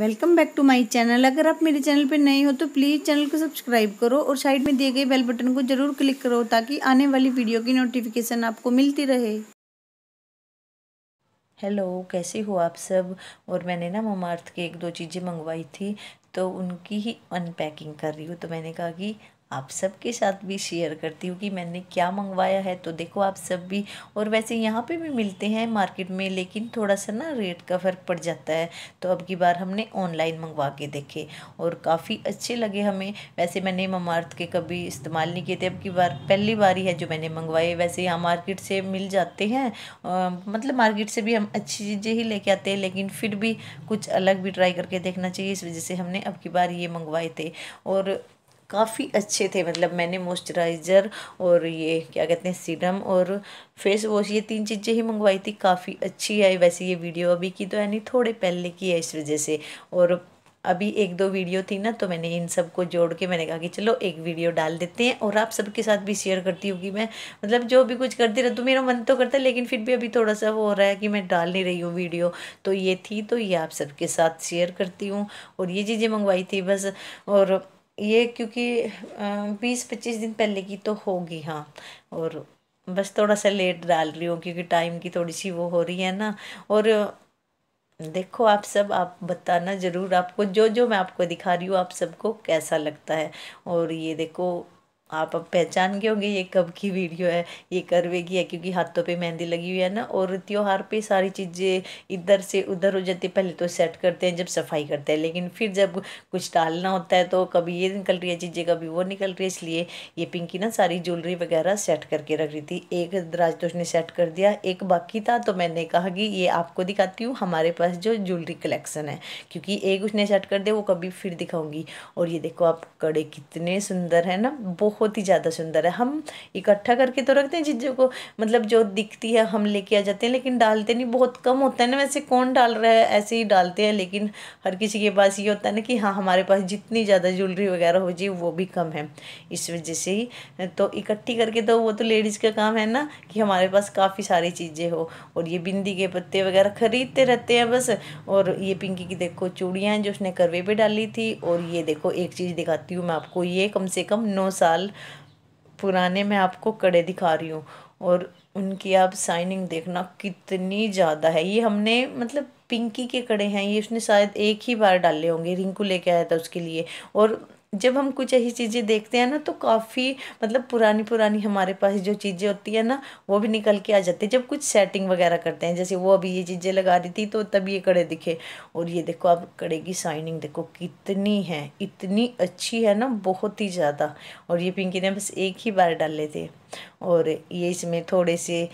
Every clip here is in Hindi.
welcome back to my channel अगर आप मेरे चैनल पर नए हो तो प्लीज़ चैनल को सब्सक्राइब करो और साइड में दिए गए बेल बटन को जरूर क्लिक करो ताकि आने वाली वीडियो की नोटिफिकेशन आपको मिलती रहे हेलो कैसे हो आप सब और मैंने ना अर्थ के एक दो चीज़ें मंगवाई थी तो उनकी ही अनपैकिंग कर रही हूँ तो मैंने कहा कि आप सबके साथ भी शेयर करती हूँ कि मैंने क्या मंगवाया है तो देखो आप सब भी और वैसे यहाँ पे भी मिलते हैं मार्केट में लेकिन थोड़ा सा ना रेट का फ़र्क पड़ जाता है तो अब की बार हमने ऑनलाइन मंगवा के देखे और काफ़ी अच्छे लगे हमें वैसे मैंने ममार्थ के कभी इस्तेमाल नहीं किए थे अब की बार पहली बार ही है जो मैंने मंगवाए वैसे यहाँ मार्केट से मिल जाते हैं आ, मतलब मार्केट से भी हम अच्छी चीज़ें ही लेके आते हैं लेकिन फिर भी कुछ अलग भी ट्राई करके देखना चाहिए इस वजह से हमने अब की बार ये मंगवाए थे और काफ़ी अच्छे थे मतलब मैंने मॉइस्चराइज़र और ये क्या कहते हैं सीरम और फेस वॉश ये तीन चीज़ें ही मंगवाई थी काफ़ी अच्छी आई वैसे ये वीडियो अभी की तो यानी थोड़े पहले की है इस वजह से और अभी एक दो वीडियो थी ना तो मैंने इन सब को जोड़ के मैंने कहा कि चलो एक वीडियो डाल देते हैं और आप सबके साथ भी शेयर करती हूँ कि मैं मतलब जो भी कुछ करती रहती हूँ मेरा मन तो करता है लेकिन फिर भी अभी थोड़ा सा वो हो रहा है कि मैं डाल नहीं रही हूँ वीडियो तो ये थी तो ये आप सबके साथ शेयर करती हूँ और ये चीज़ें मंगवाई थी बस और ये क्योंकि बीस पच्चीस दिन पहले की तो होगी हाँ और बस थोड़ा सा लेट डाल रही हूँ क्योंकि टाइम की थोड़ी सी वो हो रही है ना और देखो आप सब आप बताना ज़रूर आपको जो जो मैं आपको दिखा रही हूँ आप सबको कैसा लगता है और ये देखो आप अब पहचान गए होंगे ये कब की वीडियो है ये करवे की है क्योंकि हाथों पे मेहंदी लगी हुई है ना और त्योहार पे सारी चीज़ें इधर से उधर हो जाती है पहले तो सेट करते हैं जब सफाई करते हैं लेकिन फिर जब कुछ डालना होता है तो कभी ये निकल रही है चीज़ें कभी वो निकल रही है इसलिए ये पिंकी ना सारी ज्वेलरी वगैरह सेट करके रख रही थी एक तो उसने सेट कर दिया एक बाकी था तो मैंने कहा कि ये आपको दिखाती हूँ हमारे पास जो ज्वेलरी कलेक्शन है क्योंकि एक उसने सेट कर दिया वो कभी फिर दिखाऊंगी और ये देखो आप कड़े कितने सुंदर है ना बहुत बहुत ही ज़्यादा सुंदर है हम इकट्ठा करके तो रखते हैं चीज़ों को मतलब जो दिखती है हम लेके आ जाते हैं लेकिन डालते नहीं बहुत कम होता है ना वैसे कौन डाल रहा है ऐसे ही डालते हैं लेकिन हर किसी के पास ये होता है ना कि हाँ हमारे पास जितनी ज़्यादा ज्वेलरी वगैरह हो जी वो भी कम है इस वजह से ही तो इकट्ठी करके तो वो तो लेडीज़ का काम है ना कि हमारे पास काफ़ी सारी चीज़ें हो और ये बिंदी के पत्ते वगैरह ख़रीदते रहते हैं बस और ये पिंकी की देखो चूड़ियाँ हैं जो उसने करवे पर डाली थी और ये देखो एक चीज़ दिखाती हूँ मैं आपको ये कम से कम नौ साल पुराने मैं आपको कड़े दिखा रही हूँ और उनकी आप साइनिंग देखना कितनी ज़्यादा है ये हमने मतलब पिंकी के कड़े हैं ये उसने शायद एक ही बार डाले होंगे रिंकू लेके आया था उसके लिए और जब हम कुछ ऐसी चीज़ें देखते हैं ना तो काफ़ी मतलब पुरानी पुरानी हमारे पास जो चीज़ें होती है ना वो भी निकल के आ जाती है जब कुछ सेटिंग वगैरह करते हैं जैसे वो अभी ये चीज़ें लगा रही थी तो तब ये कड़े दिखे और ये देखो आप कड़े की साइनिंग देखो कितनी है इतनी अच्छी है ना बहुत ही ज़्यादा और ये पिंकी ने बस एक ही बार डाले थे और ये इसमें थोड़े से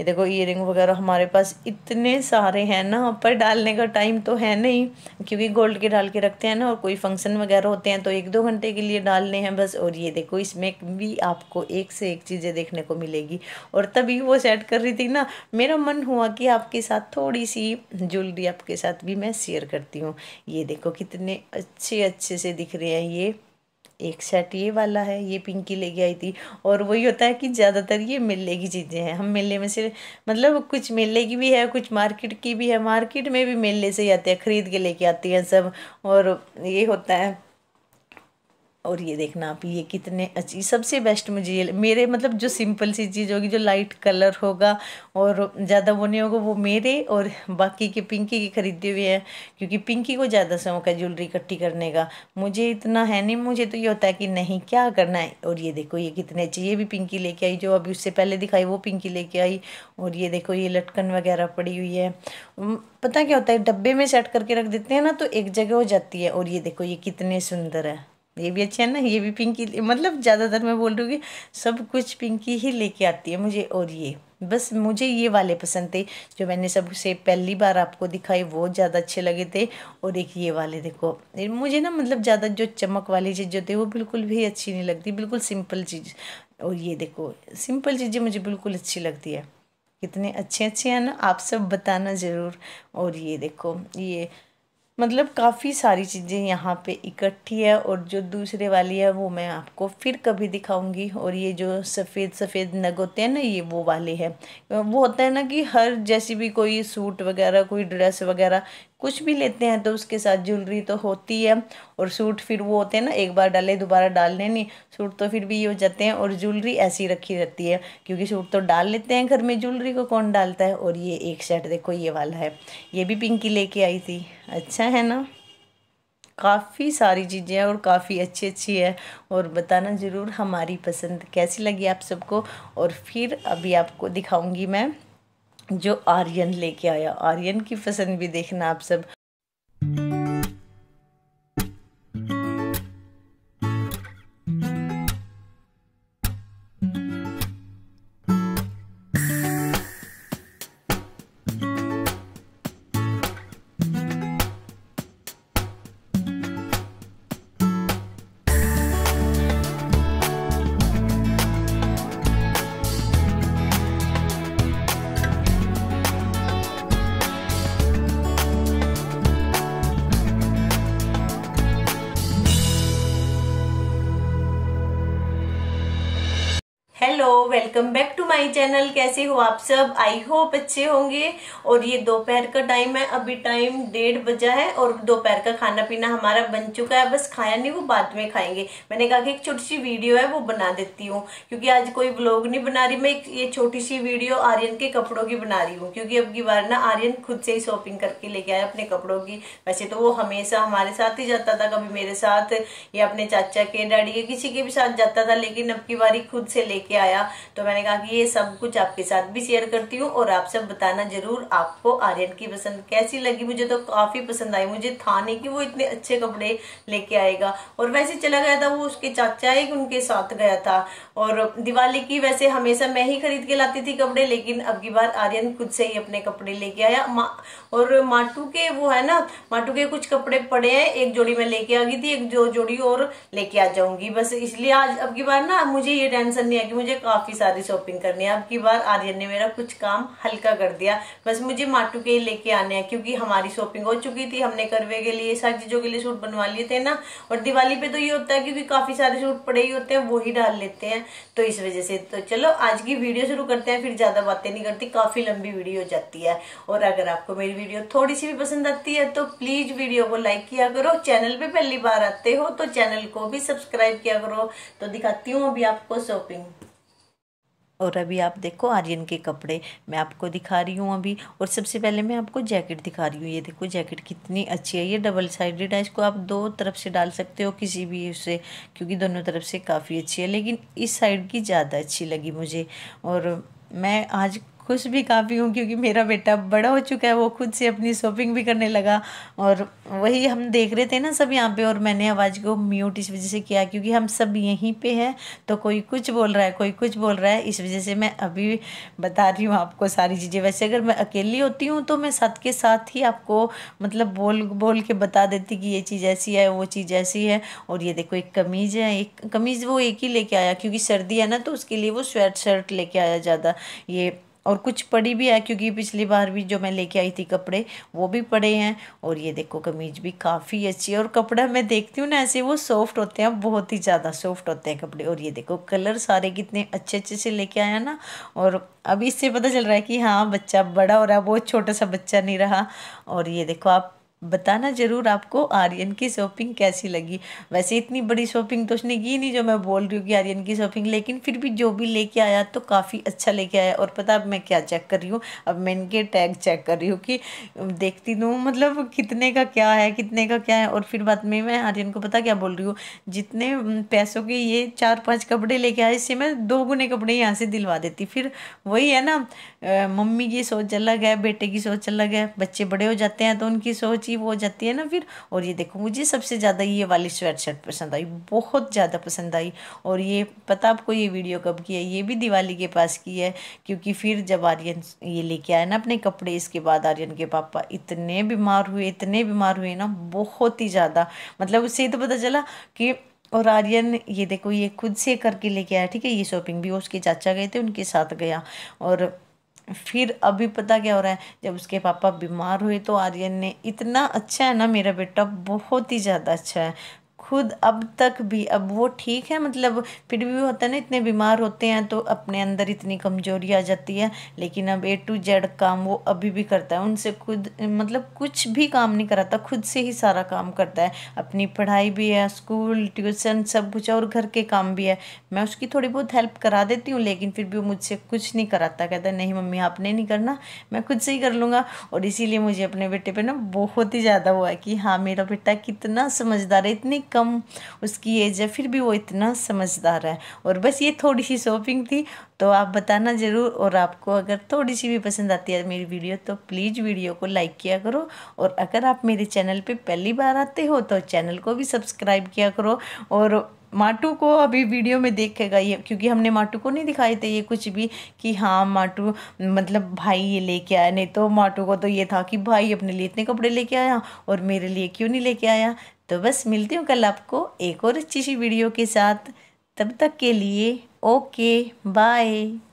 ये देखो ईयरिंग वगैरह हमारे पास इतने सारे हैं ना पर डालने का टाइम तो है नहीं क्योंकि गोल्ड के डाल के रखते हैं ना और कोई फंक्शन वगैरह होते हैं तो एक दो घंटे के लिए डालने हैं बस और ये देखो इसमें भी आपको एक से एक चीज़ें देखने को मिलेगी और तभी वो सेट कर रही थी ना मेरा मन हुआ कि आपके साथ थोड़ी सी ज्वेलरी आपके साथ भी मैं शेयर करती हूँ ये देखो कितने अच्छे अच्छे से दिख रहे हैं ये एक सेट ये वाला है ये पिंकी लेके आई थी और वही होता है कि ज़्यादातर ये मेले की चीज़ें हैं हम मेले में से मतलब कुछ मेले की भी है कुछ मार्केट की भी है मार्केट में भी मेले से ही आते हैं ख़रीद के लेके आती हैं सब और ये होता है और ये देखना आप ये कितने अच्छी सबसे बेस्ट मुझे ये मेरे मतलब जो सिंपल सी चीज़ होगी जो लाइट कलर होगा और ज़्यादा वो नहीं होगा वो मेरे और बाकी के पिंकी के ख़रीदे हुए हैं क्योंकि पिंकी को ज़्यादा शौक है ज्वेलरी इकट्ठी करने का मुझे इतना है नहीं मुझे तो ये होता है कि नहीं क्या करना है और ये देखो ये कितने अच्छे ये भी पिंकी लेके आई जो अभी उससे पहले दिखाई वो पिंकी लेके आई और ये देखो ये लटकन वगैरह पड़ी हुई है पता क्या होता है डब्बे में सेट करके रख देते हैं ना तो एक जगह हो जाती है और ये देखो ये कितने सुंदर है ये भी अच्छा है ना ये भी पिंकी मतलब ज़्यादातर मैं बोल रही हूँ सब कुछ पिंकी ही लेके आती है मुझे और ये बस मुझे ये वाले पसंद थे जो मैंने सबसे पहली बार आपको दिखाए वो ज़्यादा अच्छे लगे थे और एक ये वाले देखो मुझे ना मतलब ज़्यादा जो चमक वाली चीज़ जो थे वो बिल्कुल भी अच्छी नहीं लगती बिल्कुल सिंपल चीज़ और ये देखो सिंपल चीज़ें मुझे बिल्कुल अच्छी लगती है कितने अच्छे अच्छे हैं ना आप सब बताना ज़रूर और ये देखो ये मतलब काफ़ी सारी चीज़ें यहाँ पे इकट्ठी है और जो दूसरे वाली है वो मैं आपको फिर कभी दिखाऊंगी और ये जो सफ़ेद सफ़ेद नग होते हैं ना ये वो वाले है वो होता है ना कि हर जैसी भी कोई सूट वगैरह कोई ड्रेस वगैरह कुछ भी लेते हैं तो उसके साथ ज्वेलरी तो होती है और सूट फिर वो होते हैं ना एक बार डाले दोबारा डालने नहीं सूट तो फिर भी ये हो जाते हैं और ज्वेलरी ऐसी रखी रहती है क्योंकि सूट तो डाल लेते हैं घर में ज्वेलरी को कौन डालता है और ये एक सेट देखो ये वाला है ये भी पिंकी लेके आई थी अच्छा है ना काफ़ी सारी चीज़ें हैं और काफ़ी अच्छी अच्छी है और बताना ज़रूर हमारी पसंद कैसी लगी आप सबको और फिर अभी आपको दिखाऊँगी मैं जो आर्यन लेके आया आर्यन की पसंद भी देखना आप सब hello welcome back to my channel कैसे हो आप सब आई होप अच्छे होंगे और ये दोपहर का टाइम है अभी टाइम डेढ़ बजा है और दोपहर का खाना पीना हमारा बन चुका है बस खाया नहीं वो बाद में खाएंगे मैंने कहा कि एक छोटी सी वीडियो है वो बना देती हूँ क्योंकि आज कोई ब्लॉग नहीं बना रही मैं एक ये छोटी सी वीडियो आर्यन के कपड़ों की बना रही हूँ क्योंकि अब की बार ना आर्यन खुद से ही शॉपिंग करके लेके आया अपने कपड़ों की वैसे तो वो हमेशा हमारे साथ ही जाता था कभी मेरे साथ या अपने चाचा के डैडी के किसी के भी साथ जाता था लेकिन अब की बारी खुद से लेके आया तो मैंने कहा कि ये सब कुछ आपके साथ भी शेयर करती हूँ और आप सब बताना जरूर आपको आर्यन की पसंद कैसी लगी मुझे तो काफ़ी पसंद आई मुझे था नहीं कि वो इतने अच्छे कपड़े लेके आएगा और वैसे चला गया था वो उसके चाचा एक उनके साथ गया था और दिवाली की वैसे हमेशा मैं ही खरीद के लाती थी कपड़े लेकिन अब की बार आर्यन खुद से ही अपने कपड़े लेके आया और माटू के वो है ना माटू के कुछ कपड़े पड़े हैं एक जोड़ी मैं लेके आ गई थी एक जो जोड़ी और लेके आ जाऊंगी बस इसलिए आज अब की बार ना मुझे ये टेंशन नहीं है मुझे काफ़ी सारी शॉपिंग करनी है अब की बार आर्यन ने मेरा कुछ काम हल्का कर दिया बस मुझे माटू के लेके आने हैं क्योंकि हमारी शॉपिंग हो चुकी थी हमने करवे के लिए सारी चीज़ों के लिए सूट बनवा लिए थे ना और दिवाली पे तो ये होता है क्योंकि काफ़ी सारे सूट पड़े ही होते हैं वो ही डाल लेते हैं तो इस वजह से तो चलो आज की वीडियो शुरू करते हैं फिर ज़्यादा बातें नहीं करती काफ़ी लंबी वीडियो हो जाती है और अगर आपको मेरी वीडियो थोड़ी सी भी पसंद आती है तो प्लीज़ वीडियो को लाइक किया करो चैनल पर पहली बार आते हो तो चैनल को भी सब्सक्राइब किया करो तो दिखाती हूँ अभी आपको शॉपिंग और अभी आप देखो आर्यन के कपड़े मैं आपको दिखा रही हूँ अभी और सबसे पहले मैं आपको जैकेट दिखा रही हूँ ये देखो जैकेट कितनी अच्छी है ये डबल साइडेड है इसको आप दो तरफ से डाल सकते हो किसी भी उसे क्योंकि दोनों तरफ से काफ़ी अच्छी है लेकिन इस साइड की ज़्यादा अच्छी लगी मुझे और मैं आज खुश भी काफ़ी हूँ क्योंकि मेरा बेटा बड़ा हो चुका है वो खुद से अपनी शॉपिंग भी करने लगा और वही हम देख रहे थे ना सब यहाँ पे और मैंने आवाज़ को म्यूट इस वजह से किया क्योंकि हम सब यहीं पे हैं तो कोई कुछ बोल रहा है कोई कुछ बोल रहा है इस वजह से मैं अभी बता रही हूँ आपको सारी चीज़ें वैसे अगर मैं अकेली होती हूँ तो मैं साथ के साथ ही आपको मतलब बोल बोल के बता देती कि ये चीज़ ऐसी है वो चीज़ ऐसी है और ये देखो एक कमीज़ है एक कमीज़ वो एक ही लेके आया क्योंकि सर्दी है ना तो उसके लिए वो स्वेट शर्ट लेके आया ज़्यादा ये और कुछ पड़ी भी है क्योंकि पिछली बार भी जो मैं लेके आई थी कपड़े वो भी पड़े हैं और ये देखो कमीज भी काफ़ी अच्छी है और कपड़ा मैं देखती हूँ ना ऐसे वो सॉफ्ट होते हैं बहुत ही ज़्यादा सॉफ्ट होते हैं कपड़े और ये देखो कलर सारे कितने अच्छे अच्छे से लेके आया ना और अभी इससे पता चल रहा है कि हाँ बच्चा बड़ा हो रहा है बहुत छोटा सा बच्चा नहीं रहा और ये देखो आप बताना ज़रूर आपको आर्यन की शॉपिंग कैसी लगी वैसे इतनी बड़ी शॉपिंग तो उसने की नहीं जो मैं बोल रही हूँ कि आर्यन की शॉपिंग लेकिन फिर भी जो भी लेके आया तो काफ़ी अच्छा लेके आया और पता अब मैं क्या चेक कर रही हूँ अब मैं इनके टैग चेक कर रही हूँ कि देखती दूँ तो मतलब कितने का क्या है कितने का क्या है और फिर बाद में मैं आर्यन को पता क्या बोल रही हूँ जितने पैसों के ये चार पाँच कपड़े लेके आए इससे मैं दो गुने कपड़े यहाँ से दिलवा देती फिर वही है ना मम्मी की सोच अलग है बेटे की सोच अलग है बच्चे बड़े हो जाते हैं तो उनकी सोच अचीव हो जाती है ना फिर और ये देखो मुझे सबसे ज़्यादा ये वाली स्वेट पसंद आई बहुत ज़्यादा पसंद आई और ये पता आपको ये वीडियो कब की है ये भी दिवाली के पास की है क्योंकि फिर जब आर्यन ये लेके आया ना अपने कपड़े इसके बाद आर्यन के पापा इतने बीमार हुए इतने बीमार हुए ना बहुत ही ज़्यादा मतलब उससे ही तो पता चला कि और आर्यन ये देखो ये खुद से करके लेके आया ठीक है ये शॉपिंग भी उसके चाचा गए थे उनके साथ गया और फिर अभी पता क्या हो रहा है जब उसके पापा बीमार हुए तो आर्यन ने इतना अच्छा है ना मेरा बेटा बहुत ही ज़्यादा अच्छा है खुद अब तक भी अब वो ठीक है मतलब फिर भी होता है ना इतने बीमार होते हैं तो अपने अंदर इतनी कमजोरी आ जाती है लेकिन अब ए टू जेड काम वो अभी भी करता है उनसे खुद मतलब कुछ भी काम नहीं कराता खुद से ही सारा काम करता है अपनी पढ़ाई भी है स्कूल ट्यूशन सब कुछ और घर के काम भी है मैं उसकी थोड़ी बहुत हेल्प करा देती हूँ लेकिन फिर भी वो मुझसे कुछ नहीं कराता कहता नहीं मम्मी आपने नहीं करना मैं खुद से ही कर लूँगा और इसीलिए मुझे अपने बेटे पर ना बहुत ही ज़्यादा हुआ है कि हाँ मेरा बेटा कितना समझदार है इतनी कम कम उसकी एज है फिर भी वो इतना समझदार है और बस ये थोड़ी सी शॉपिंग थी तो आप बताना ज़रूर और आपको अगर थोड़ी सी भी पसंद आती है मेरी वीडियो तो प्लीज़ वीडियो को लाइक किया करो और अगर आप मेरे चैनल पर पहली बार आते हो तो चैनल को भी सब्सक्राइब किया करो और माटू को अभी वीडियो में देखेगा ये क्योंकि हमने माटू को नहीं दिखाए थे ये कुछ भी कि हाँ माटू मतलब भाई ये लेके आया नहीं तो माटू को तो ये था कि भाई अपने लिए इतने कपड़े लेके आया और मेरे लिए क्यों नहीं लेके आया तो बस मिलती हूँ कल आपको एक और अच्छी सी वीडियो के साथ तब तक के लिए ओके बाय